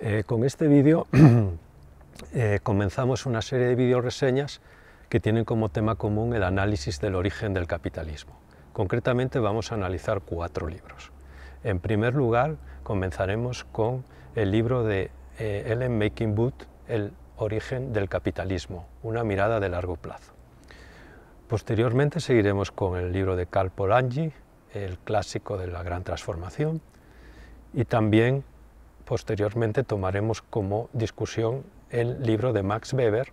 Eh, con este vídeo eh, comenzamos una serie de videoreseñas que tienen como tema común el análisis del origen del capitalismo. Concretamente vamos a analizar cuatro libros. En primer lugar, comenzaremos con el libro de eh, Ellen Making Boot, El origen del capitalismo, una mirada de largo plazo. Posteriormente seguiremos con el libro de Karl Polanyi, el clásico de la gran transformación, y también posteriormente tomaremos como discusión el libro de Max Weber,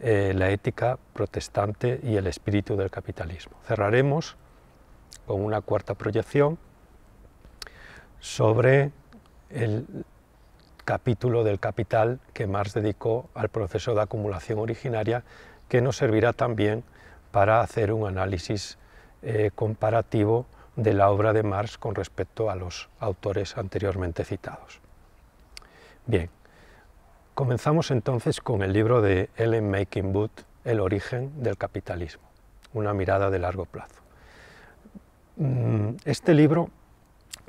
eh, La ética protestante y el espíritu del capitalismo. Cerraremos con una cuarta proyección sobre el capítulo del capital que Marx dedicó al proceso de acumulación originaria, que nos servirá también para hacer un análisis eh, comparativo de la obra de Marx con respecto a los autores anteriormente citados. Bien, comenzamos entonces con el libro de Ellen Making El origen del capitalismo, una mirada de largo plazo. Mm, este libro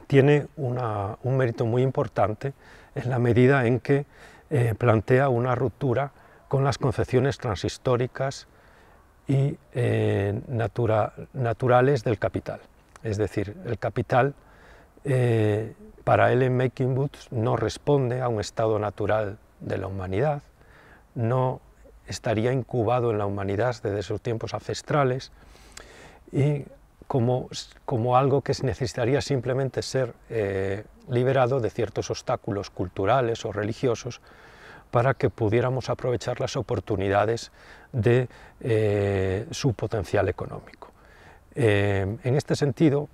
tiene un mérito muy importante en la medida en que eh, plantea una ruptura con las concepciones transhistóricas y eh, naturales del capital. Es decir, el capital eh, para él, Making Boots no responde a un estado natural de la humanidad, no estaría incubado en la humanidad desde sus tiempos ancestrales y como, como algo que necesitaría simplemente ser eh, liberado de ciertos obstáculos culturales o religiosos para que pudiéramos aprovechar las oportunidades de eh, su potencial económico. Em, en este sentido,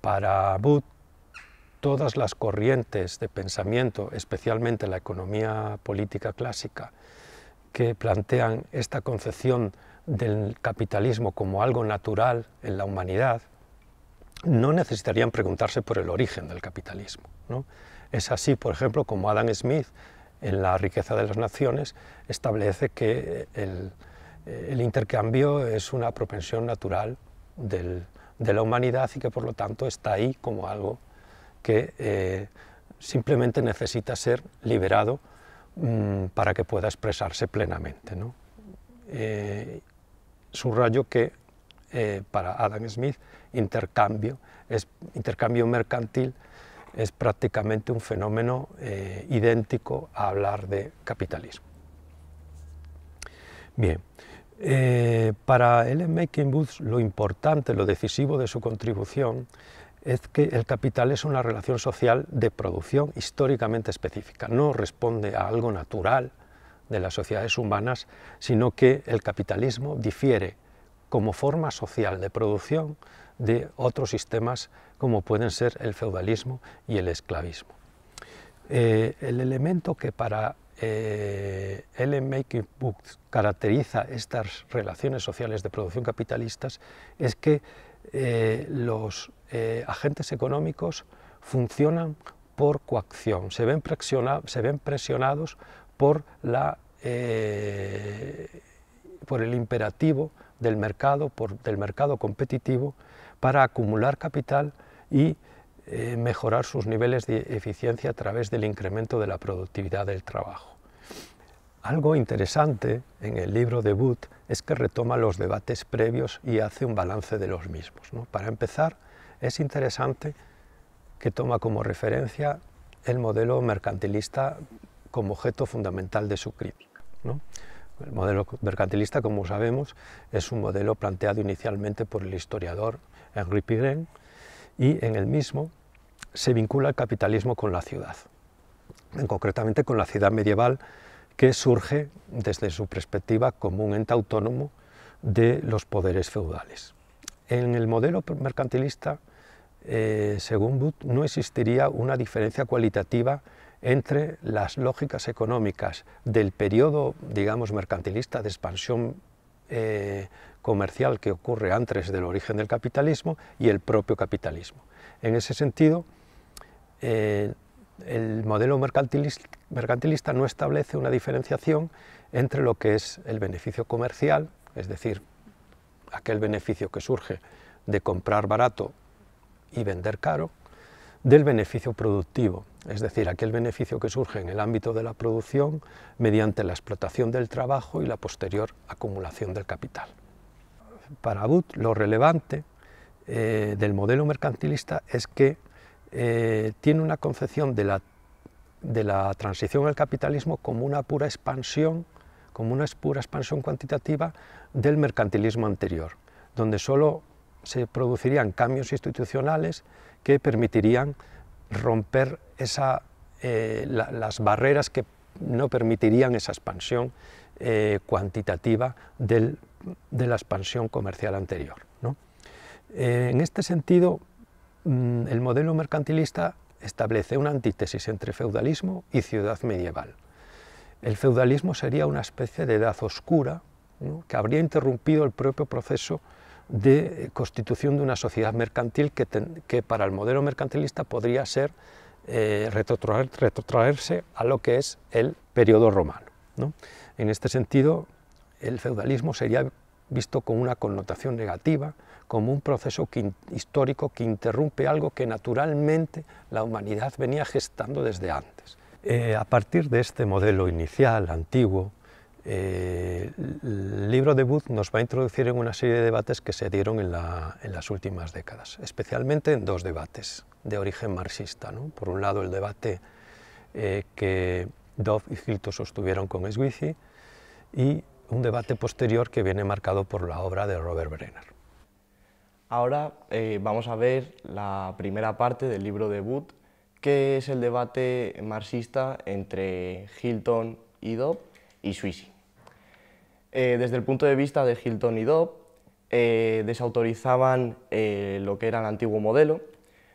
para Booth, todas las corrientes de pensamiento, especialmente la economía política clásica, que plantean esta concepción del capitalismo como algo natural en la humanidad, no necesitarían preguntarse por el origen del capitalismo. Es así, por ejemplo, como Adam Smith en La riqueza de las naciones establece que el intercambio es una propensión natural de la humanidad y que por lo tanto está ahí como algo que eh, simplemente necesita ser liberado mm, para que pueda expresarse plenamente. Eh, subrayo que eh, para Adam Smith intercambio, intercambio mercantil es prácticamente un fenómeno idéntico a hablar de capitalismo. Bien. Eh, para Ellen Making Booth lo importante, lo decisivo de su contribución es que el capital es una relación social de producción históricamente específica, no responde a algo natural de las sociedades humanas, sino que el capitalismo difiere como forma social de producción de otros sistemas como pueden ser el feudalismo y el esclavismo. Eh, el elemento que para eh, Ellen Making book caracteriza estas relaciones sociales de producción capitalistas es que eh, los eh, agentes económicos funcionan por coacción, se ven, presionados por, la, eh, por el imperativo del mercado, del mercado competitivo, para acumular capital y eh, mejorar sus niveles de eficiencia a través del incremento de la productividad del trabajo. Algo interesante en el libro de Booth es que retoma los debates previos y hace un balance de los mismos. Para empezar, es interesante que toma como referencia el modelo mercantilista como objeto fundamental de su crítica. El modelo mercantilista, como sabemos, es un modelo planteado inicialmente por el historiador Henri Pirén y en el mismo se vincula el capitalismo con la ciudad, concretamente con la ciudad medieval que surge desde su perspectiva como un ente autónomo de los poderes feudales. En el modelo mercantilista, eh, según Booth, no existiría una diferencia cualitativa entre las lógicas económicas del periodo, digamos, mercantilista de expansión eh, comercial que ocurre antes del origen del capitalismo y el propio capitalismo. En ese sentido, eh, el modelo mercantilista, no establece una diferenciación entre lo que es el beneficio comercial, es decir, aquel beneficio que surge de comprar barato y vender caro, del beneficio productivo, es decir, aquel beneficio que surge en el ámbito de la producción mediante la explotación del trabajo y la posterior acumulación del capital. Para Abud, lo relevante eh, del modelo mercantilista es que eh, tiene una concepción de la, transición al capitalismo como una pura expansión, como una pura expansión cuantitativa del mercantilismo anterior, donde solo se producirían cambios institucionales que permitirían romper eh, las barreras que no permitirían esa expansión eh, cuantitativa de la expansión comercial anterior. en este sentido, Mm, el modelo mercantilista establece una antítesis entre feudalismo y ciudad medieval. El feudalismo sería una especie de edad oscura que habría interrumpido el propio proceso de constitución de una sociedad mercantil que, para el modelo mercantilista podría ser eh, retrotraerse a lo que es el periodo romano. En este sentido, el feudalismo sería visto con una connotación negativa, como un proceso histórico que interrumpe algo que naturalmente la humanidad venía gestando desde antes. Eh, a partir de este modelo inicial, antiguo, eh, el libro de Booth nos va a introducir en una serie de debates que se dieron en, las últimas décadas, especialmente en dos debates de origen marxista. Por un lado, el debate eh, que Dove y Hilton sostuvieron con Swissy y un debate posterior que viene marcado por la obra de Robert Brenner. Ahora eh, vamos a ver la primera parte del libro de debut, que es el debate marxista entre Hilton y Dobb y Suisi. Eh, desde el punto de vista de Hilton y Dobb, eh, desautorizaban lo que era el antiguo modelo,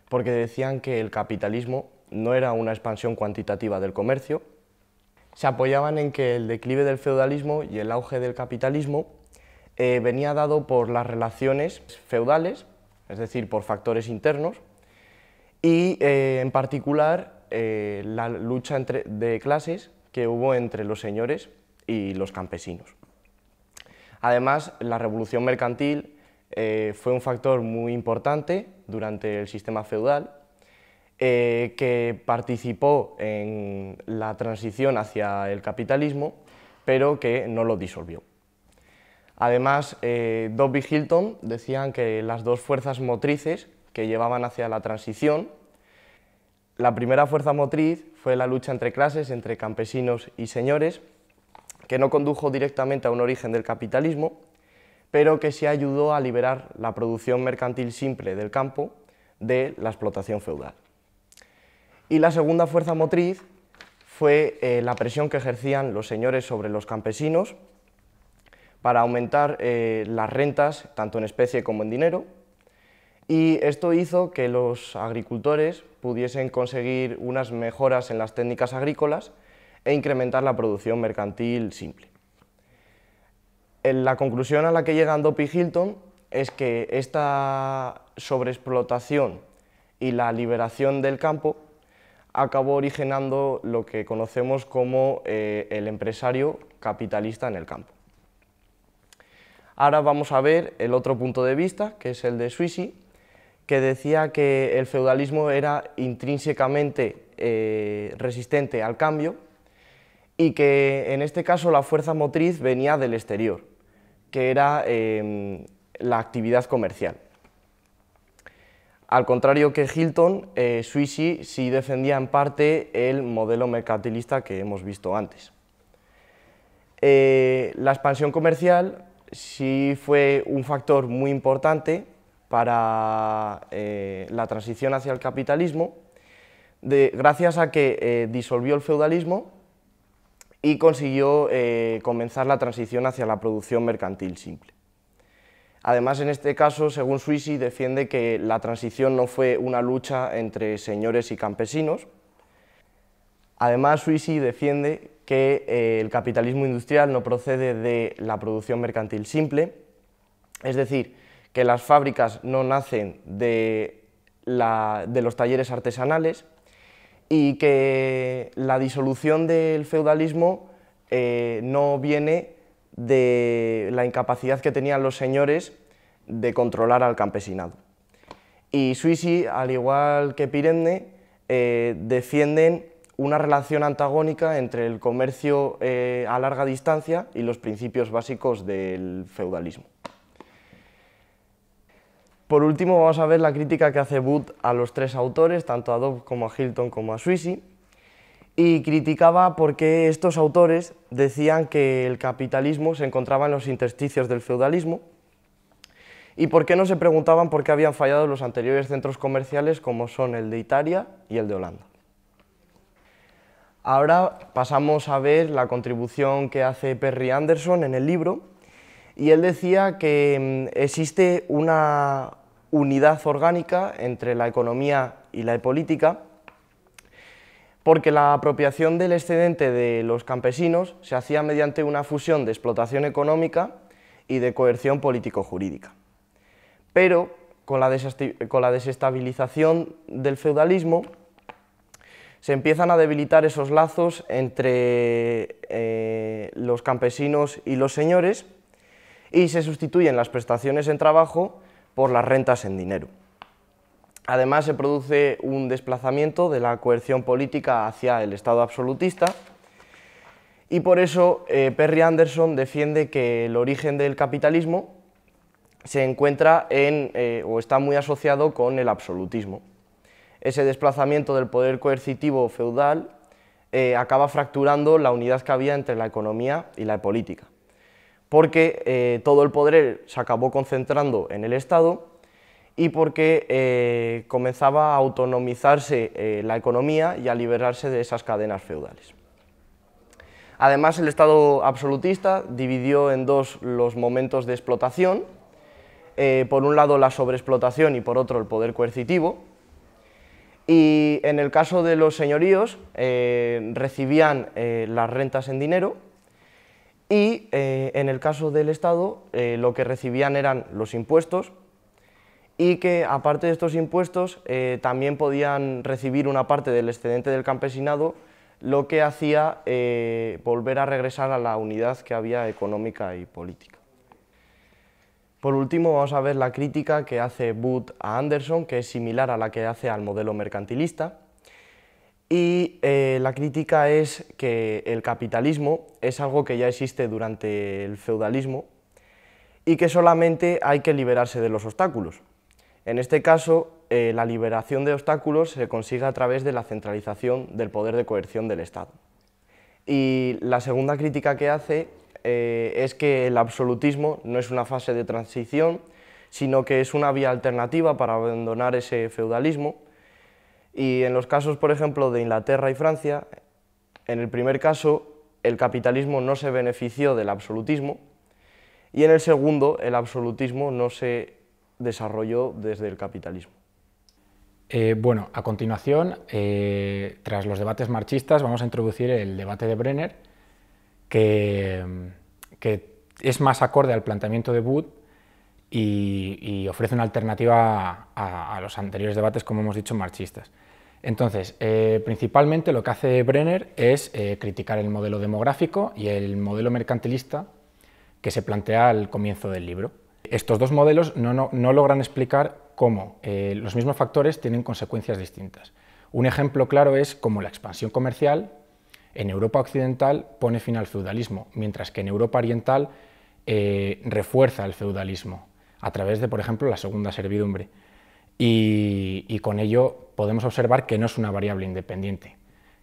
porque decían que el capitalismo no era una expansión cuantitativa del comercio, se apoyaban en que el declive del feudalismo y el auge del capitalismo eh, venía dado por las relaciones feudales, es decir, por factores internos, y eh, en particular eh, la lucha entre, de clases que hubo entre los señores y los campesinos. Además, la revolución mercantil fue un factor muy importante durante el sistema feudal eh, que participó en la transición hacia el capitalismo, pero que no lo disolvió. Además, eh, Dobby Hilton decían que las dos fuerzas motrices que llevaban hacia la transición, la primera fuerza motriz fue la lucha entre clases, entre campesinos y señores, que no condujo directamente a un origen del capitalismo, pero que sí ayudó a liberar la producción mercantil simple del campo de la explotación feudal. Y la segunda fuerza motriz fue eh, la presión que ejercían los señores sobre los campesinos para aumentar eh, las rentas, tanto en especie como en dinero, y esto hizo que los agricultores pudiesen conseguir unas mejoras en las técnicas agrícolas e incrementar la producción mercantil simple. En la conclusión a la que llegan Andopi Hilton es que esta sobreexplotación y la liberación del campo acabó originando lo que conocemos como eh, el empresario capitalista en el campo. Ahora vamos a ver el otro punto de vista, que es el de Suisi, que decía que el feudalismo era intrínsecamente eh, resistente al cambio y que en este caso la fuerza motriz venía del exterior, que era em, la actividad comercial. Al contrario que Hilton, eh, sí defendía en parte el modelo mercantilista que hemos visto antes. Eh, la expansión comercial sí fue un factor muy importante para eh, la transición hacia el capitalismo, gracias a que eh, disolvió el feudalismo y consiguió comenzar la transición hacia la producción mercantil simple. Además, en este caso, según Suisi, defiende que la transición no fue una lucha entre señores y campesinos. Además, Suisi defiende que eh, el capitalismo industrial no procede de la producción mercantil simple, es decir, que las fábricas no nacen de, los talleres artesanales y que la disolución del feudalismo eh, no viene de la incapacidad que tenían los señores de controlar al campesinado. Y Suisi, al igual que Pirenne, eh, defienden una relación antagónica entre el comercio eh, a larga distancia y los principios básicos del feudalismo. Por último, vamos a ver la crítica que hace Booth a los tres autores, tanto a Dobbs como a Hilton como a Suisi, y criticaba por qué estos autores decían que el capitalismo se encontraba en los intersticios del feudalismo y por qué no se preguntaban por qué habían fallado los anteriores centros comerciales como son el de Italia y el de Holanda. Ahora pasamos a ver la contribución que hace Perry Anderson en el libro y él decía que mm, existe una unidad orgánica entre la economía y la política porque la apropiación del excedente de los campesinos se hacía mediante una fusión de explotación económica y de coerción político-jurídica. Pero con la, desestabilización del feudalismo se empiezan a debilitar esos lazos entre eh, los campesinos y los señores y se sustituyen las prestaciones en trabajo por las rentas en dinero. Además, se produce un desplazamiento de la coerción política hacia el Estado absolutista y por eso eh, Perry Anderson defiende que el origen del capitalismo se encuentra en, eh, o está muy asociado con el absolutismo. Ese desplazamiento del poder coercitivo feudal eh, acaba fracturando la unidad que había entre la economía y la política, porque todo el poder se acabó concentrando en el Estado y porque eh, comenzaba a autonomizarse eh, la economía y a liberarse de esas cadenas feudales. Además, el Estado absolutista dividió en dos los momentos de explotación, eh, por un lado la sobreexplotación y por otro el poder coercitivo, y en el caso de los señoríos recibían las rentas en dinero, y en el caso del Estado lo que recibían eran los impuestos, y que aparte de estos impuestos eh, también podían recibir una parte del excedente del campesinado, lo que hacía eh, volver a regresar a la unidad que había económica y política. Por último, vamos a ver la crítica que hace Booth a Anderson, que es similar a la que hace al modelo mercantilista. Y eh, la crítica es que el capitalismo es algo que ya existe durante el feudalismo y que solamente hay que liberarse de los obstáculos. En este caso, eh, la liberación de obstáculos se consigue a través de la centralización del poder de coerción del Estado. Y la segunda crítica que hace eh, es que el absolutismo no es una fase de transición, sino que es una vía alternativa para abandonar ese feudalismo. Y en los casos, por ejemplo, de Inglaterra y Francia, en el primer caso, el capitalismo no se benefició del absolutismo, y en el segundo, el absolutismo no se desarrollo desde el capitalismo. Eh, bueno, a continuación, eh, tras los debates marxistas, vamos a introducir el debate de Brenner, que, es más acorde al planteamiento de Wood y, ofrece una alternativa a, los anteriores debates, como hemos dicho, marxistas. Entonces, eh, principalmente lo que hace Brenner es criticar el modelo demográfico y el modelo mercantilista que se plantea al comienzo del libro. Estos dos modelos no, logran explicar cómo eh, los mismos factores tienen consecuencias distintas. Un ejemplo claro es cómo la expansión comercial en Europa occidental pone fin al feudalismo, mientras que en Europa oriental eh, refuerza el feudalismo a través de, por ejemplo, la segunda servidumbre. Y, y, con ello podemos observar que no es una variable independiente,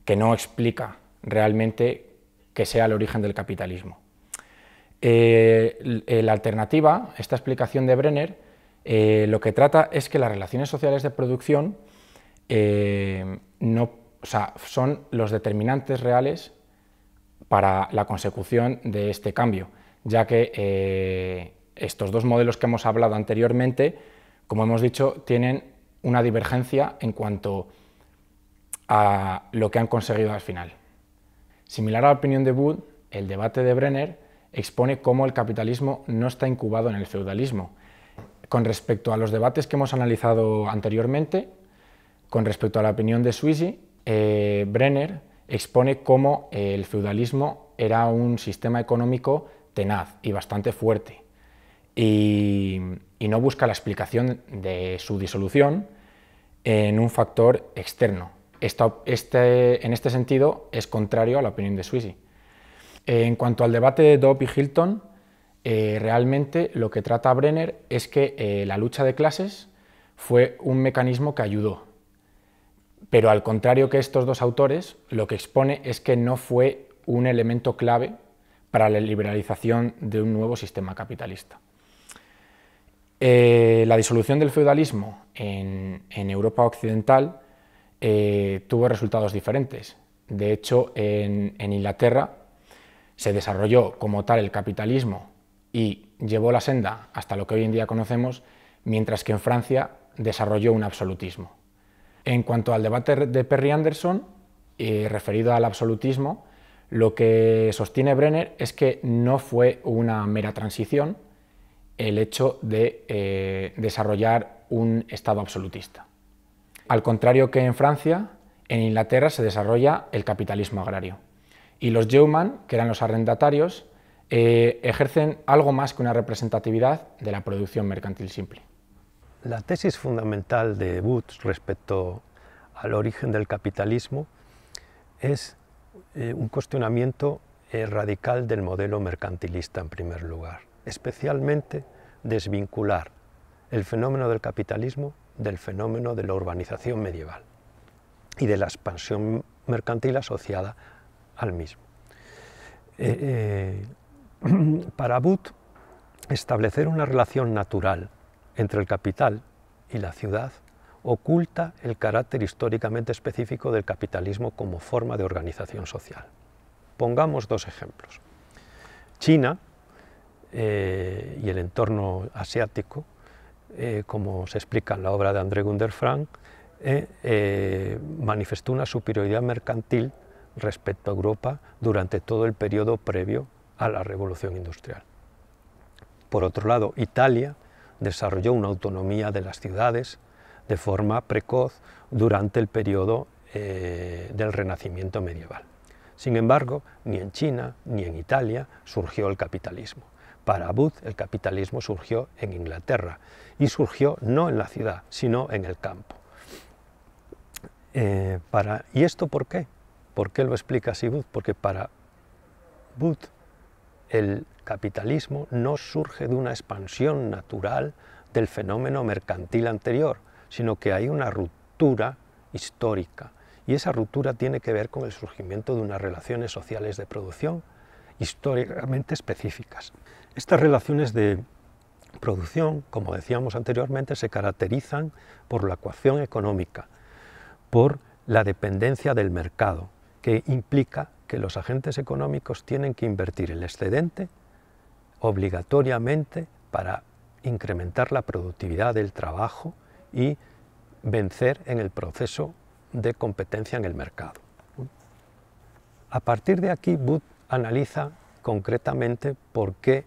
que no explica realmente que sea el origen del capitalismo. Eh, la alternativa, esta explicación de Brenner, eh, lo que trata es que las relaciones sociales de producción eh, son los determinantes reales para la consecución de este cambio, ya que estos dos modelos que hemos hablado anteriormente, como hemos dicho, tienen una divergencia en cuanto a lo que han conseguido al final. Similar a la opinión de Wood, el debate de Brenner expone cómo el capitalismo no está incubado en el feudalismo. Con respecto a los debates que hemos analizado anteriormente, con respecto a la opinión de Suisi, eh, Brenner expone cómo el feudalismo era un sistema económico tenaz y bastante fuerte, y, no busca la explicación de su disolución en un factor externo. Este, en este sentido es contrario a la opinión de Suisi en cuanto al debate de Dobb y Hilton, eh, realmente lo que trata Brenner es que eh, la lucha de clases fue un mecanismo que ayudó. Pero al contrario que estos dos autores, lo que expone es que no fue un elemento clave para la liberalización de un nuevo sistema capitalista. Eh, la disolución del feudalismo en, Europa Occidental tuvo resultados diferentes. De hecho, en Inglaterra se desarrolló como tal el capitalismo y llevó la senda hasta lo que hoy en día conocemos, mientras que en Francia desarrolló un absolutismo. En cuanto al debate de Perry Anderson, eh, referido al absolutismo, lo que sostiene Brenner es que no fue una mera transición el hecho de eh, desarrollar un Estado absolutista. Al contrario que en Francia, en Inglaterra se desarrolla el capitalismo agrario y los yeoman, que eran los arrendatarios, eh, ejercen algo más que una representatividad de la producción mercantil simple. La tesis fundamental de Woods respecto al origen del capitalismo es eh, un cuestionamiento eh, radical del modelo mercantilista en primer lugar, especialmente desvincular el fenómeno del capitalismo del fenómeno de la urbanización medieval y de la expansión mercantil asociada al mismo. Eh, eh, para Booth, establecer una relación natural entre el capital y la ciudad oculta el carácter históricamente específico del capitalismo como forma de organización social. Pongamos dos ejemplos. China eh, y el entorno asiático, como se explica en la obra de André Gunder Frank, manifestó una superioridad mercantil respecto a Europa durante todo el periodo previo a la Revolución Industrial. Por otro lado, Italia desarrolló una autonomía de las ciudades de forma precoz durante el periodo eh, del Renacimiento medieval. Sin embargo, ni en China ni en Italia surgió el capitalismo. Para Abud, el capitalismo surgió en Inglaterra y surgió no en la ciudad, sino en el campo. Eh, ¿Y esto por qué? ¿Por qué lo explica así Booth? Porque para Booth el capitalismo no surge de una expansión natural del fenómeno mercantil anterior, sino que hay una ruptura histórica. Y esa ruptura tiene que ver con el surgimiento de unas relaciones sociales de producción históricamente específicas. Estas relaciones de producción, como decíamos anteriormente, se caracterizan por la ecuación económica, por la dependencia del mercado, que implica que los agentes económicos tienen que invertir el excedente obligatoriamente para incrementar la productividad del trabajo y vencer en el proceso de competencia en el mercado. A partir de aquí, Booth analiza concretamente por qué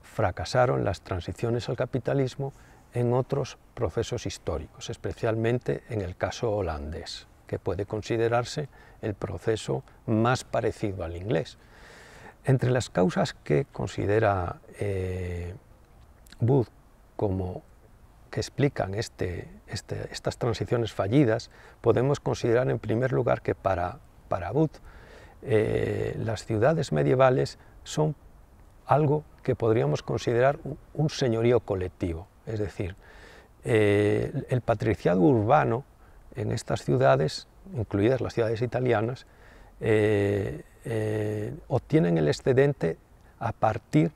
fracasaron las transiciones al capitalismo en otros procesos históricos, especialmente en el caso holandés que puede considerarse el proceso más parecido al inglés. Entre las causas que considera eh, Booth como que explican este, este, estas transiciones fallidas, podemos considerar en primer lugar que para, para Booth eh, las ciudades medievales son algo que podríamos considerar un señorío colectivo, es decir, eh, el patriciado urbano en estas ciudades, incluidas las ciudades italianas, eh, eh, obtienen el excedente a partir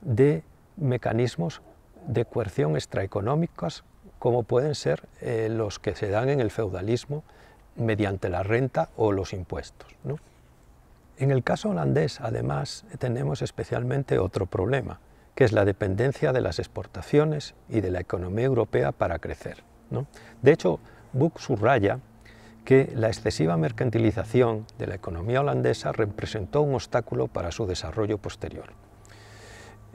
de mecanismos de coerción extraeconómicas, como pueden ser eh, los que se dan en el feudalismo mediante la renta o los impuestos. En el caso holandés, además, tenemos especialmente otro problema, que es la dependencia de las exportaciones y de la economía europea para crecer. De hecho, Buck subraya que la excesiva mercantilización de la economía holandesa representó un obstáculo para su desarrollo posterior.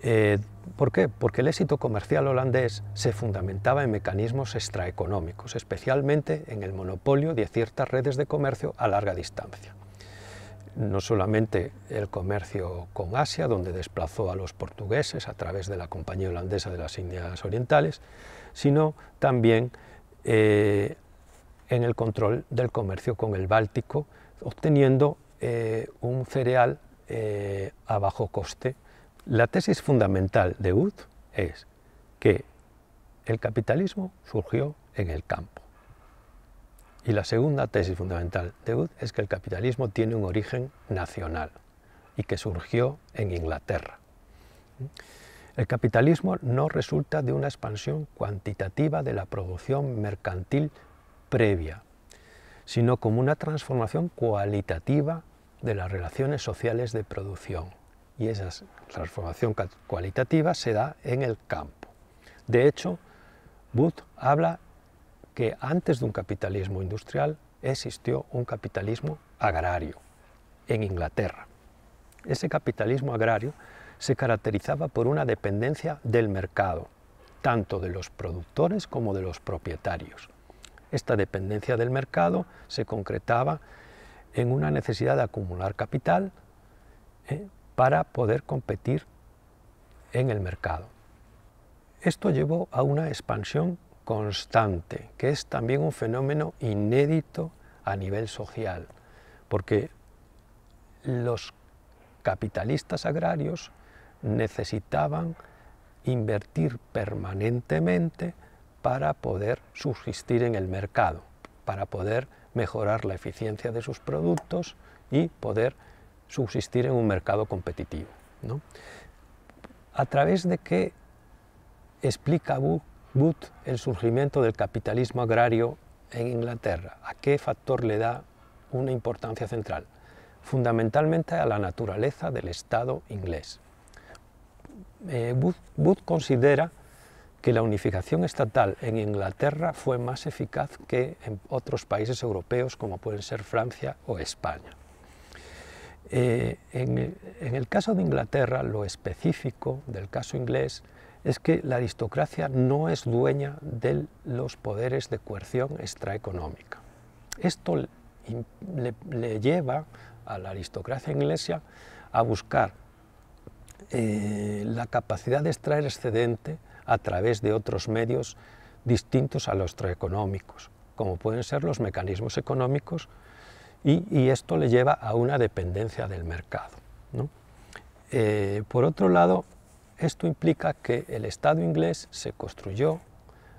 Eh, ¿Por qué? Porque el éxito comercial holandés se fundamentaba en mecanismos extraeconómicos, especialmente en el monopolio de ciertas redes de comercio a larga distancia. No solamente el comercio con Asia, donde desplazó a los portugueses a través de la Compañía Holandesa de las Indias Orientales, sino también eh, en el control del comercio con el Báltico, obteniendo eh, un cereal eh, a bajo coste. La tesis fundamental de Wood es que el capitalismo surgió en el campo. Y la segunda tesis fundamental de Ud es que el capitalismo tiene un origen nacional y que surgió en Inglaterra. El capitalismo no resulta de una expansión cuantitativa de la producción mercantil previa, sino como una transformación cualitativa de las relaciones sociales de producción. Y esa transformación cualitativa se da en el campo. De hecho, Booth habla que antes de un capitalismo industrial existió un capitalismo agrario en Inglaterra. Ese capitalismo agrario se caracterizaba por una dependencia del mercado, tanto de los productores como de los propietarios. Esta dependencia del mercado se concretaba en una necesidad de acumular capital ¿eh? para poder competir en el mercado. Esto llevó a una expansión constante, que es también un fenómeno inédito a nivel social, porque los capitalistas agrarios necesitaban invertir permanentemente para poder subsistir en el mercado, para poder mejorar la eficiencia de sus productos y poder subsistir en un mercado competitivo. A través de qué explica Booth el surgimiento del capitalismo agrario en Inglaterra, a qué factor le da una importancia central, fundamentalmente a la naturaleza del Estado inglés. Eh, considera que la unificación estatal en Inglaterra fue más eficaz que en otros países europeos como pueden ser Francia o España. Eh, en, el caso de Inglaterra, lo específico del caso inglés es que la aristocracia no es dueña de los poderes de coerción extraeconómica. Esto le, lleva a la aristocracia inglesa a buscar eh, la capacidad de extraer excedente a través de otros medios distintos a los traeconómicos, como pueden ser los mecanismos económicos, y, esto le lleva a una dependencia del mercado. Eh, por otro lado, esto implica que el Estado inglés se construyó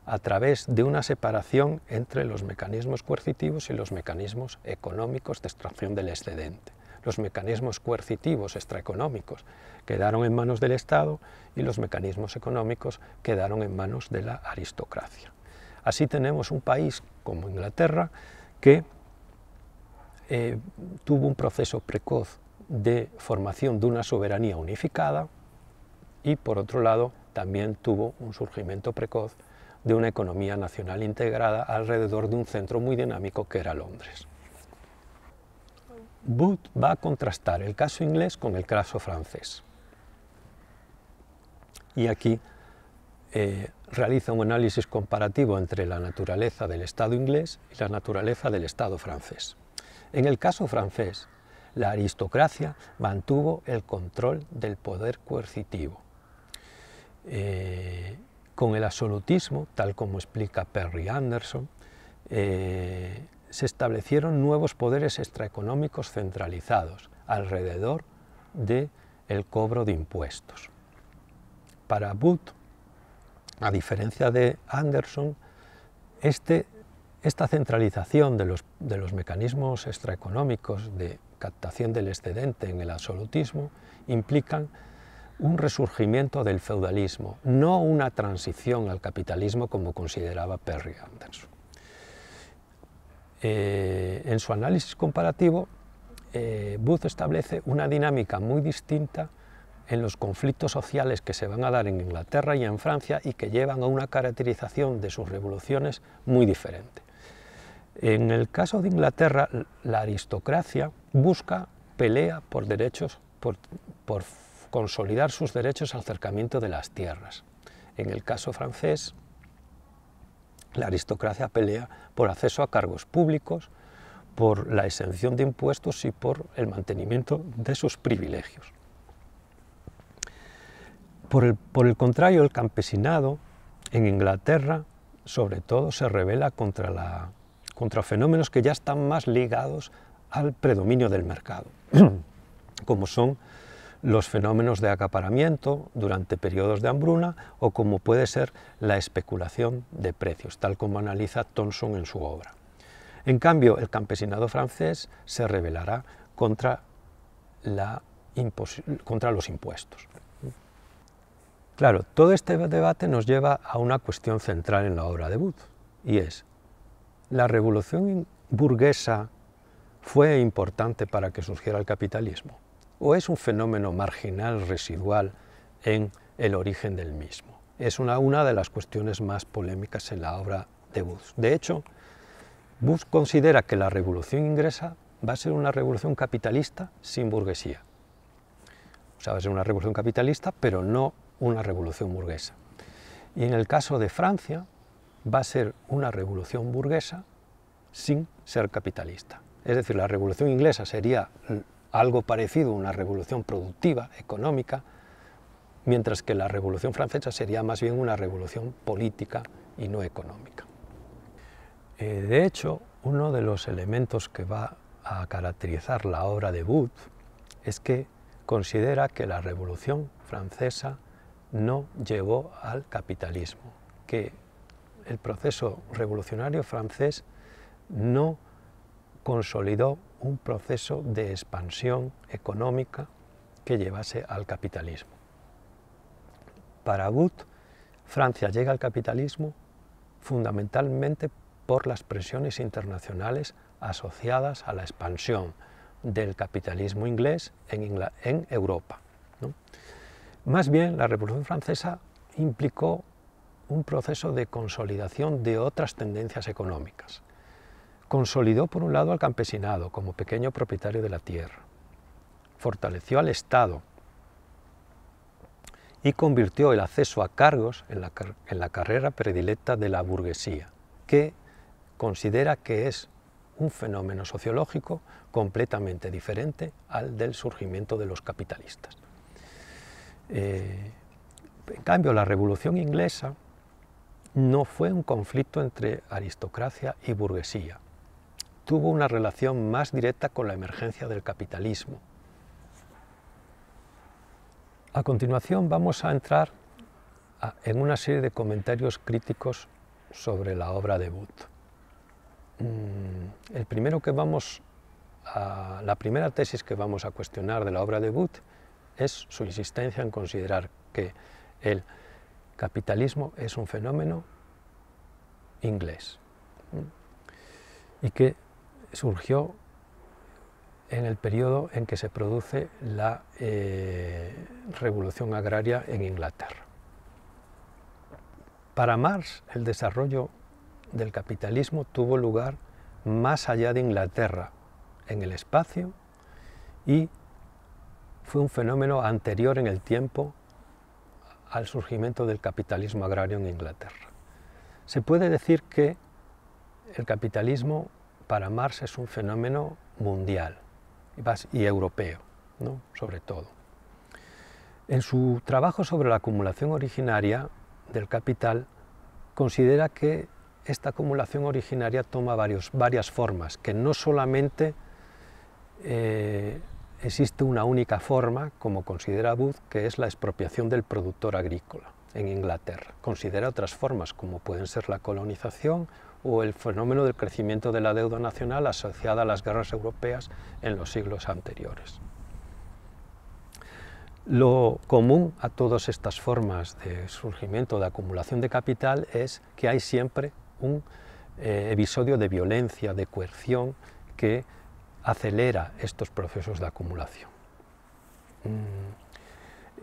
a través de una separación entre los mecanismos coercitivos y los mecanismos económicos de extracción del excedente los mecanismos coercitivos extraeconómicos quedaron en manos del Estado y los mecanismos económicos quedaron en manos de la aristocracia. Así tenemos un país como Inglaterra que eh, tuvo un proceso precoz de formación de una soberanía unificada y por otro lado también tuvo un surgimiento precoz de una economía nacional integrada alrededor de un centro muy dinámico que era Londres. Booth va a contrastar el caso inglés con el caso francés. Y aquí eh, realiza un análisis comparativo entre la naturaleza del Estado inglés y la naturaleza del Estado francés. En el caso francés, la aristocracia mantuvo el control del poder coercitivo. Eh, con el absolutismo, tal como explica Perry Anderson, eh, se establecieron nuevos poderes extraeconómicos centralizados alrededor del cobro de impuestos. Para Booth, a diferencia de Anderson, este, esta centralización de los, de los mecanismos extraeconómicos de captación del excedente en el absolutismo implican un resurgimiento del feudalismo, no una transición al capitalismo como consideraba Perry Anderson. Eh, en su análisis comparativo, eh, Booth establece una dinámica muy distinta en los conflictos sociales que se van a dar en Inglaterra y en Francia y que llevan a una caracterización de sus revoluciones muy diferente. En el caso de Inglaterra, la aristocracia busca pelea por derechos, por consolidar sus derechos al cercamiento de las tierras. En el caso francés, la aristocracia pelea por acceso a cargos públicos, por la exención de impuestos y por el mantenimiento de sus privilegios. Por el, por el contrario, el campesinado en Inglaterra sobre todo se revela contra, la, contra fenómenos que ya están más ligados al predominio del mercado, como son los fenómenos de acaparamiento durante periodos de hambruna o como puede ser la especulación de precios, tal como analiza Thomson en su obra. En cambio, el campesinado francés se rebelará contra, la contra los impuestos. Claro, todo este debate nos lleva a una cuestión central en la obra de Booth, y es, ¿la revolución burguesa fue importante para que surgiera el capitalismo? o es un fenómeno marginal, residual, en el origen del mismo. Es una, una de las cuestiones más polémicas en la obra de Booth. De hecho, Booth considera que la revolución inglesa va a ser una revolución capitalista sin burguesía. O sea, va a ser una revolución capitalista, pero no una revolución burguesa. Y en el caso de Francia, va a ser una revolución burguesa sin ser capitalista. Es decir, la revolución inglesa sería algo parecido a una revolución productiva, económica, mientras que la revolución francesa sería más bien una revolución política y no económica. Eh, de hecho, uno de los elementos que va a caracterizar la obra de Booth es que considera que la revolución francesa no llevó al capitalismo, que el proceso revolucionario francés no consolidó un proceso de expansión económica que llevase al capitalismo. Para Wood, Francia llega al capitalismo fundamentalmente por las presiones internacionales asociadas a la expansión del capitalismo inglés en, Europa. Más bien, la Revolución Francesa implicó un proceso de consolidación de otras tendencias económicas, Consolidó por un lado al campesinado como pequeño propietario de la tierra, fortaleció al Estado y convirtió el acceso a cargos en la, carrera predilecta de la burguesía, que considera que es un fenómeno sociológico completamente diferente al del surgimiento de los capitalistas. Eh, en cambio, la Revolución inglesa no fue un conflicto entre aristocracia y burguesía, tuvo una relación más directa con la emergencia del capitalismo. A continuación vamos a entrar en una serie de comentarios críticos sobre la obra de Booth. Mm, el primero que vamos la primera tesis que vamos a cuestionar de la obra de Booth es su insistencia en considerar que el capitalismo es un fenómeno inglés y que surgió en el periodo en que se produce la eh, revolución agraria en Inglaterra. Para Marx, el desarrollo del capitalismo tuvo lugar más allá de Inglaterra, en el espacio, y fue un fenómeno anterior en el tiempo al surgimiento del capitalismo agrario en Inglaterra. Se puede decir que el capitalismo para Marx es un fenómeno mundial y europeo, sobre todo. En su trabajo sobre la acumulación originaria del capital, considera que esta acumulación originaria toma varias formas, que no solamente eh, existe una única forma, como considera Booth, que es la expropiación del productor agrícola en Inglaterra. Considera otras formas, como pueden ser la colonización o el fenómeno del crecimiento de la deuda nacional asociada a las guerras europeas en los siglos anteriores. Lo común a todas estas formas de surgimiento, de acumulación de capital, es que hay siempre un eh, episodio de violencia, de coerción, que acelera estos procesos de acumulación. Mm,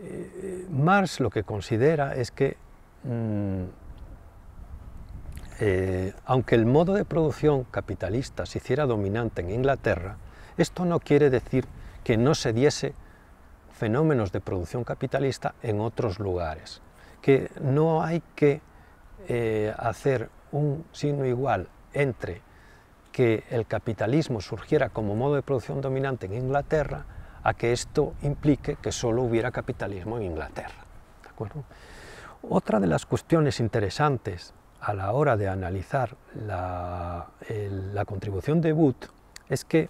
eh, eh, Marx lo que considera es que mm, eh, aunque el modo de producción capitalista se hiciera dominante en Inglaterra, esto no quiere decir que no se diese fenómenos de producción capitalista en otros lugares, que no hay que eh, hacer un signo igual entre que el capitalismo surgiera como modo de producción dominante en Inglaterra a que esto implique que solo hubiera capitalismo en Inglaterra. Otra de las cuestiones interesantes a la hora de analizar la, contribución de Wood es que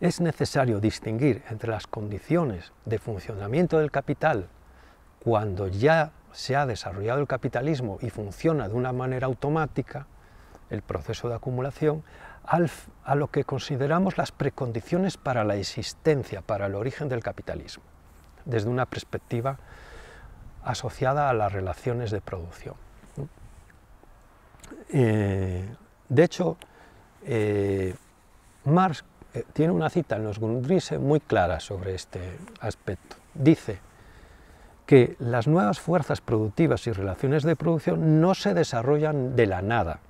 es necesario distinguir entre las condiciones de funcionamiento del capital cuando ya se ha desarrollado el capitalismo y funciona de una manera automática, el proceso de acumulación, a lo que consideramos las precondiciones para la existencia, para el origen del capitalismo, desde una perspectiva asociada a las relaciones de producción. Eh, de hecho, eh, Marx eh, tiene una cita en los Grundrisse muy clara sobre este aspecto. Dice que las nuevas fuerzas productivas y relaciones de producción no se desarrollan de la nada,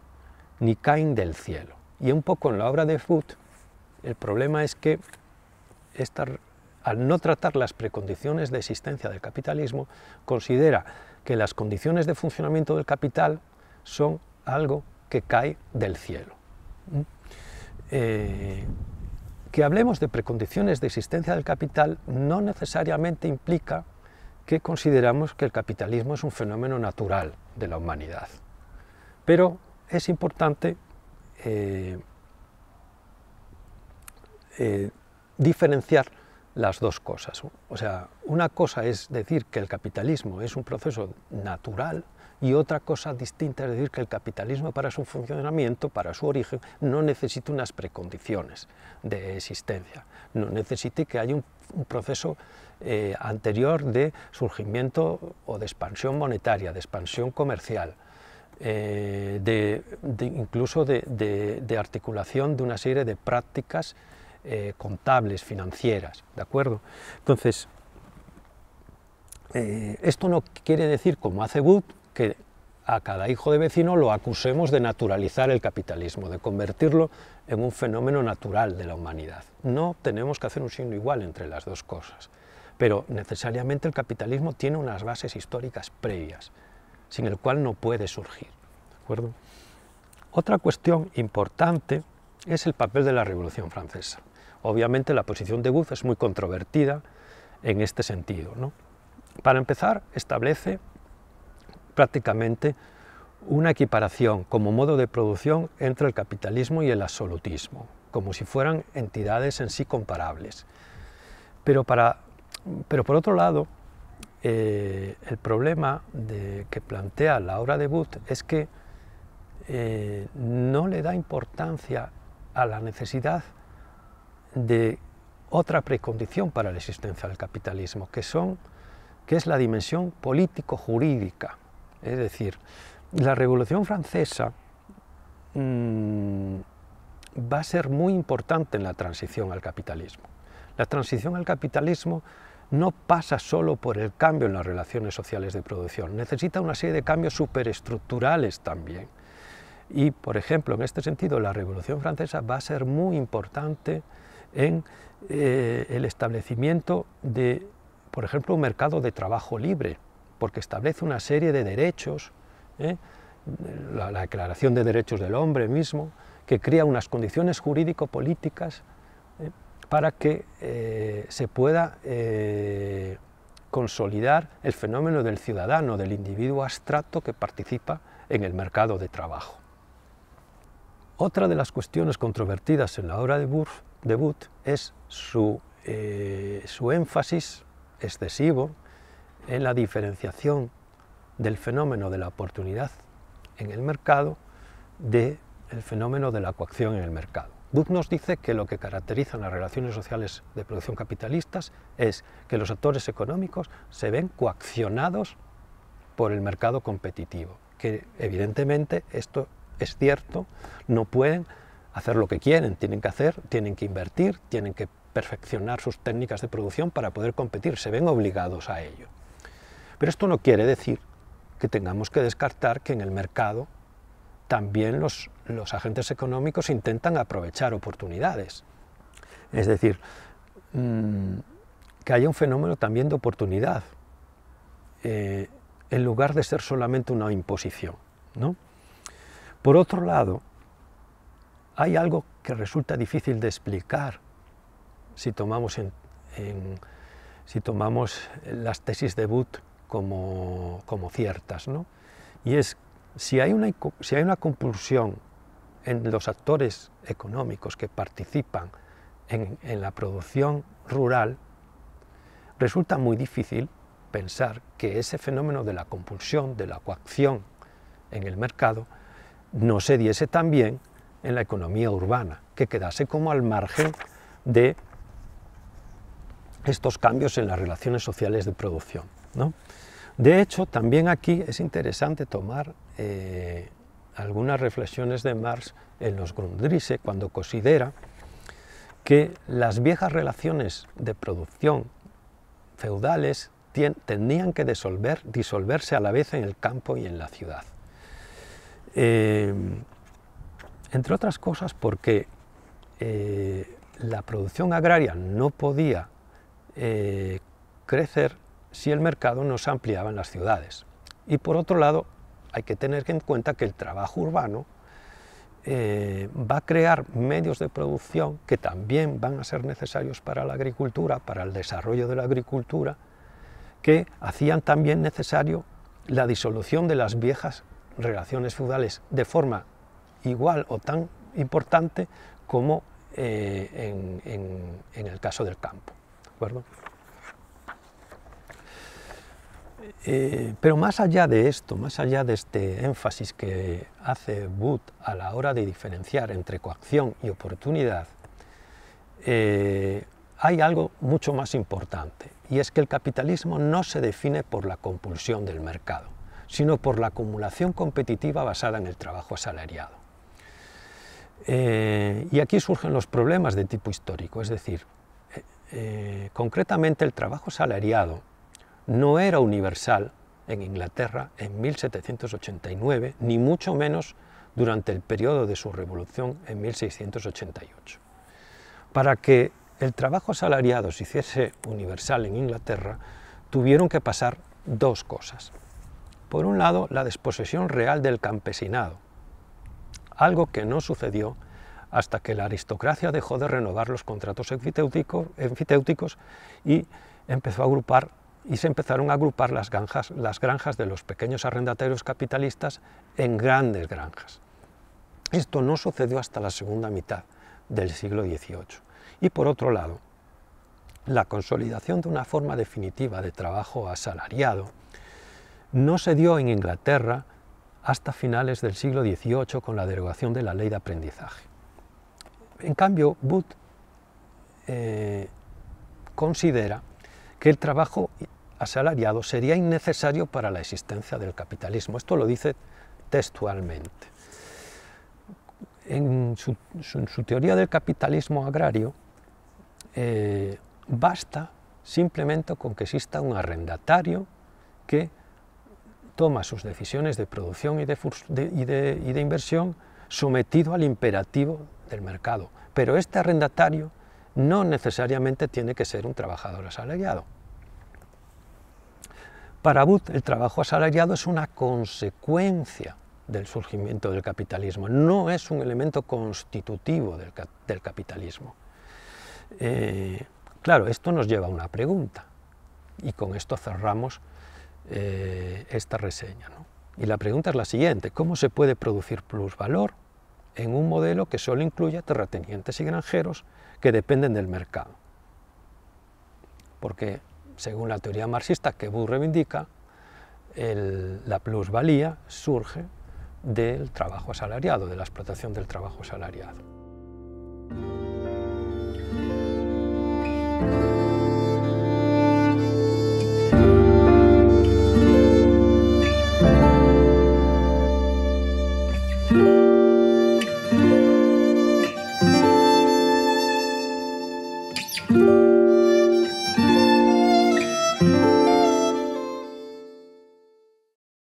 ni caen del cielo. Y un poco en la obra de Foote, el problema es que al no tratar las precondiciones de existencia del capitalismo, considera que las condiciones de funcionamiento del capital son algo que cae del cielo. ¿Mm? Eh, que hablemos de precondiciones de existencia del capital no necesariamente implica que consideramos que el capitalismo es un fenómeno natural de la humanidad. Pero es importante eh, eh, diferenciar las dos cosas. O sea, una cosa es decir que el capitalismo es un proceso natural y otra cosa distinta es decir que el capitalismo para su funcionamiento, para su origen, no necesita unas precondiciones de existencia, no necesita que haya un, proceso eh, anterior de surgimiento o de expansión monetaria, de expansión comercial, eh, de, incluso de, articulación de una serie de prácticas eh, contables, financieras, ¿de acuerdo? Entonces, esto no quiere decir, como hace Wood, que a cada hijo de vecino lo acusemos de naturalizar el capitalismo, de convertirlo en un fenómeno natural de la humanidad. No tenemos que hacer un signo igual entre las dos cosas, pero necesariamente el capitalismo tiene unas bases históricas previas, sin el cual no puede surgir. Otra cuestión importante es el papel de la Revolución Francesa. Obviamente la posición de Guth es muy controvertida en este sentido. ¿no? Para empezar, establece prácticamente una equiparación como modo de producción entre el capitalismo y el absolutismo, como si fueran entidades en sí comparables. Pero, por otro lado, eh, el problema que plantea la obra de Booth es que eh, no le da importancia a la necesidad de otra precondición para la existencia del capitalismo, que, son, que es la dimensión político-jurídica es decir, la Revolución Francesa mm, va a ser muy importante en la transición al capitalismo. La transición al capitalismo no pasa solo por el cambio en las relaciones sociales de producción, necesita una serie de cambios superestructurales también. Y, por ejemplo, en este sentido, la Revolución Francesa va a ser muy importante en eh, el establecimiento de, por ejemplo, un mercado de trabajo libre, porque establece una serie de derechos, ¿eh? la, Declaración de Derechos del Hombre mismo, que crea unas condiciones jurídico-políticas ¿eh? para que eh, se pueda consolidar el fenómeno del ciudadano, del individuo abstracto que participa en el mercado de trabajo. Otra de las cuestiones controvertidas en la obra de, Booth es su, su énfasis excesivo en la diferenciación del fenómeno de la oportunidad en el mercado del el fenómeno de la coacción en el mercado. Buck nos dice que lo que caracterizan las relaciones sociales de producción capitalistas es que los actores económicos se ven coaccionados por el mercado competitivo, que evidentemente esto es cierto, no pueden hacer lo que quieren, tienen que hacer, tienen que invertir, tienen que perfeccionar sus técnicas de producción para poder competir, se ven obligados a ello. Pero esto no quiere decir que tengamos que descartar que en el mercado también los, agentes económicos intentan aprovechar oportunidades. Es decir, mm, que haya un fenómeno también de oportunidad, eh, en lugar de ser solamente una imposición. Por otro lado, hay algo que resulta difícil de explicar si tomamos, si tomamos las tesis de Booth como, ciertas. ¿no? Y es, si hay, una, compulsión en los actores económicos que participan en, en la producción rural, resulta muy difícil pensar que ese fenómeno de la compulsión, de la coacción en el mercado, no se diese también en la economía urbana, que quedase como al margen de estos cambios en las relaciones sociales de producción. De hecho, también aquí es interesante tomar eh, algunas reflexiones de Marx en los Grundrisse cuando considera que las viejas relaciones de producción feudales tenían que disolverse a la vez en el campo y en la ciudad. Eh, entre otras cosas porque eh, la producción agraria no podía crecer si el mercado no se ampliaba en las ciudades. Y por otro lado, hay que tener en cuenta que el trabajo urbano eh, va a crear medios de producción que también van a ser necesarios para la agricultura, para el desarrollo de la agricultura, que hacían también necesario la disolución de las viejas relaciones feudales de forma igual o tan importante como eh, en, el caso del campo. ¿de eh, pero más allá de esto, más allá de este énfasis que hace Wood a la hora de diferenciar entre coacción y oportunidad, eh, hay algo mucho más importante, y es que el capitalismo no se define por la compulsión del mercado, sino por la acumulación competitiva basada en el trabajo asalariado. Eh, y aquí surgen los problemas de tipo histórico, es decir, concretamente el trabajo asalariado no era universal en Inglaterra en 1789, ni mucho menos durante el periodo de su revolución en 1688. Para que el trabajo asalariado se hiciese universal en Inglaterra, tuvieron que pasar dos cosas. Por un lado, la desposesión real del campesinado, algo que no sucedió hasta que la aristocracia dejó de renovar los contratos enfitéuticos y empezó a agrupar y se empezaron a agrupar las granjas, las granjas de los pequeños arrendatarios capitalistas en grandes granjas. Esto no sucedió hasta la segunda mitad del siglo XVIII. Y por otro lado, la consolidación de una forma definitiva de trabajo asalariado no se dio en Inglaterra hasta finales del siglo XVIII con la derogación de la ley de aprendizaje. En cambio, Booth eh, considera que el trabajo asalariado sería innecesario para la existencia del capitalismo. Esto lo dice textualmente. En su, teoría del capitalismo agrario, eh, basta simplemente con que exista un arrendatario que toma sus decisiones de producción y de, inversión sometido al imperativo del mercado. Pero este arrendatario no necesariamente tiene que ser un trabajador asalariado. Para Booth, el trabajo asalariado es una consecuencia del surgimiento del capitalismo, no es un elemento constitutivo del, capitalismo. Eh, claro, esto nos lleva a una pregunta y con esto cerramos eh, esta reseña. Y la pregunta es la siguiente, ¿cómo se puede producir plusvalor en un modelo que solo incluya terratenientes y granjeros que dependen del mercado? Porque según la teoría marxista que Bud reivindica, la plusvalía surge del trabajo asalariado, de la explotación del trabajo asalariado.